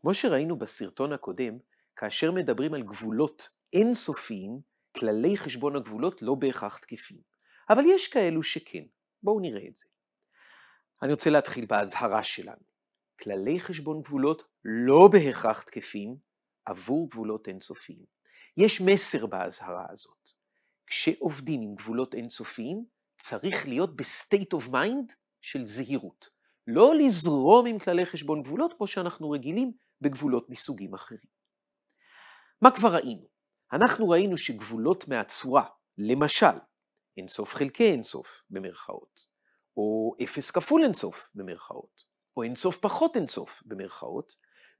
כמו שראינו בסרטון הקודם, כאשר מדברים על גבולות אינסופיים, כללי חשבון הגבולות לא בהכרח תקפים. אבל יש כאלו שכן. בואו נראה את זה. אני רוצה להתחיל באזהרה שלנו. כללי חשבון גבולות לא בהכרח תקפים עבור גבולות אינסופיים. יש מסר באזהרה הזאת. כשעובדים עם גבולות אינסופיים, צריך כן. להיות בסטייט אוף מיינד של זהירות. לא לזרום עם כללי חשבון גבולות כמו שאנחנו רגילים בגבולות מסוגים אחרים. מה כבר ראינו? אנחנו ראינו שגבולות מהצורה, למשל, אינסוף חלקי אינסוף במרכאות, או אפס כפול אינסוף במרכאות, או אינסוף פחות אינסוף במרכאות,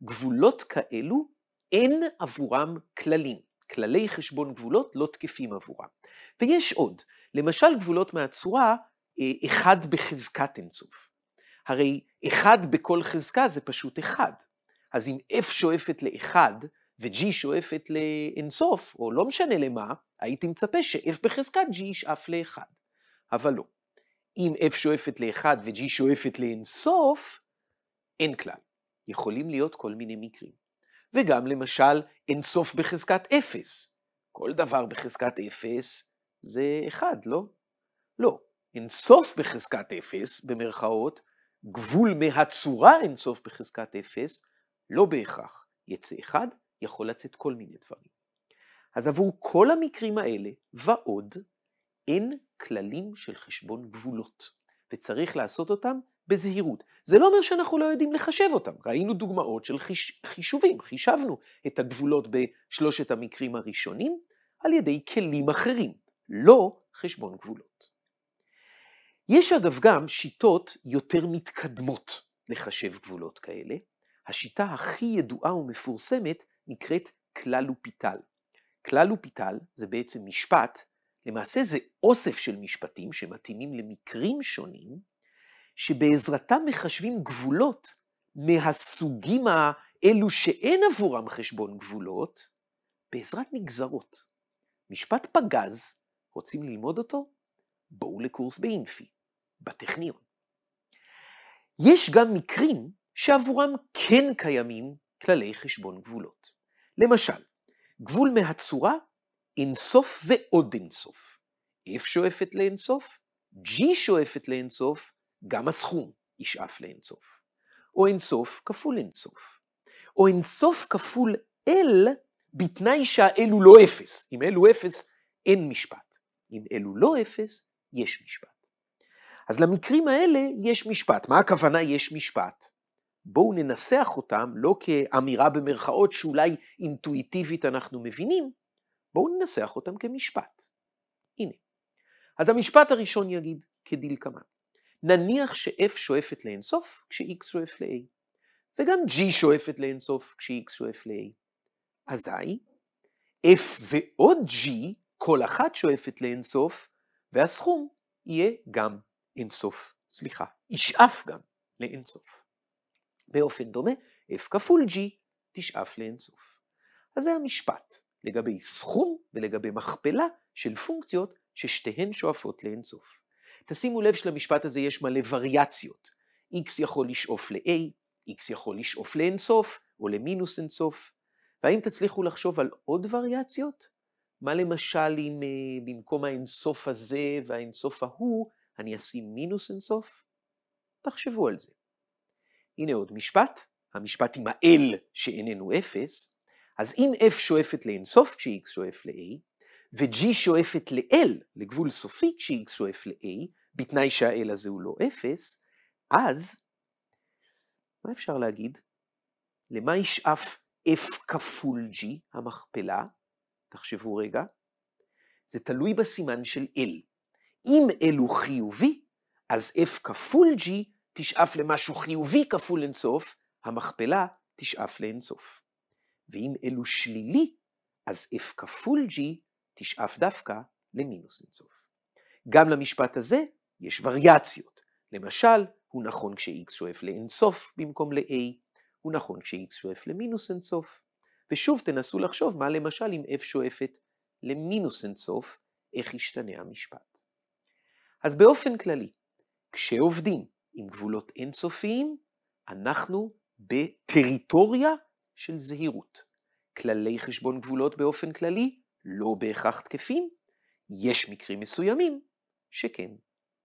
גבולות כאלו אין עבורם כללים. כללי חשבון גבולות לא תקפים עבורם. ויש עוד, למשל גבולות מהצורה אה, אחד בחזקת אינסוף, הרי אחד בכל חזקה זה פשוט אחד. אז אם F שואפת לאחד ו-G שואפת לאינסוף, או לא משנה למה, הייתי מצפה ש-F בחזקת G ישאף לאחד. אבל לא. אם F שואפת לאחד ו-G שואפת לאינסוף, אין כלל. יכולים להיות כל מיני מקרים. וגם למשל אינסוף בחזקת 0. כל דבר בחזקת 0 זה 1, לא? לא. אינסוף בחזקת 0, במרכאות, גבול מהצורה אינסוף בחזקת אפס, לא בהכרח. יצא אחד, יכול לצאת כל מיני דברים. אז עבור כל המקרים האלה, ועוד, אין כללים של חשבון גבולות, וצריך לעשות אותם בזהירות. זה לא אומר שאנחנו לא יודעים לחשב אותם. ראינו דוגמאות של חיש... חישובים, חישבנו את הגבולות בשלושת המקרים הראשונים על ידי כלים אחרים, לא חשבון גבולות. יש אגב גם שיטות יותר מתקדמות לחשב גבולות כאלה. השיטה הכי ידועה ומפורסמת נקראת כלל ופיתל. כלל ופיתל זה בעצם משפט, למעשה זה אוסף של משפטים שמתאימים למקרים שונים, שבעזרתם מחשבים גבולות מהסוגים האלו שאין עבורם חשבון גבולות, בעזרת נגזרות. משפט פגז, רוצים ללמוד אותו? בואו לקורס באינפי. בטכניון. יש גם מקרים שעבורם כן קיימים כללי חשבון גבולות. למשל, גבול מהצורה אינסוף ועוד אינסוף. F שואפת לאינסוף, G שואפת לאינסוף, גם הסכום ישאף לאינסוף. או אינסוף כפול אינסוף. או אינסוף כפול L בתנאי שהאל הוא לא אפס. אם אל הוא אפס, אין משפט. אם L הוא לא אפס, יש משפט. אז למקרים האלה יש משפט. מה הכוונה יש משפט? בואו ננסח אותם לא כאמירה במרכאות שאולי אינטואיטיבית אנחנו מבינים, בואו ננסח אותם כמשפט. הנה. אז המשפט הראשון יגיד כדלקמן. נניח ש-F שואפת לאינסוף כש-X שואף ל-A, וגם G שואפת לאינסוף כש-X שואף ל-A. אזי, F ועוד G, כל אחת שואפת לאינסוף, והסכום יהיה גם אינסוף, סליחה, ישאף גם לאינסוף. באופן דומה, f כפול g תשאף לאינסוף. אז זה המשפט לגבי סכום ולגבי מכפלה של פונקציות ששתיהן שואפות לאינסוף. תשימו לב שלמשפט הזה יש מלא וריאציות. x יכול לשאוף ל-a, x יכול לשאוף לאינסוף או למינוס אינסוף. והאם תצליחו לחשוב על עוד וריאציות? מה למשל אם אה, במקום האינסוף הזה והאינסוף ההוא, אני אשים מינוס אינסוף? תחשבו על זה. הנה עוד משפט, המשפט עם ה-L שאיננו 0, אז אם F שואפת לאינסוף כש-X שואף ל-A, ו-G שואפת ל-L, לגבול סופי כש-X שואף ל-A, בתנאי שה-L הזה הוא לא 0, אז מה אפשר להגיד? למה ישאף F כפול G, המכפלה? תחשבו רגע. זה תלוי בסימן של L. אם אלו חיובי, אז f כפול g תשאף למשהו חיובי כפול אינסוף, המכפלה תשאף לאינסוף. ואם אלו שלילי, אז f כפול g תשאף דווקא למינוס אינסוף. גם למשפט הזה יש וריאציות. למשל, הוא נכון כש-x שואף לאינסוף במקום ל-a, הוא נכון כש-x שואף למינוס אינסוף. ושוב תנסו לחשוב מה למשל אם f שואפת למינוס אינסוף, איך ישתנה המשפט. אז באופן כללי, כשעובדים עם גבולות אינסופיים, אנחנו בטריטוריה של זהירות. כללי חשבון גבולות באופן כללי לא בהכרח תקפים, יש מקרים מסוימים שכן.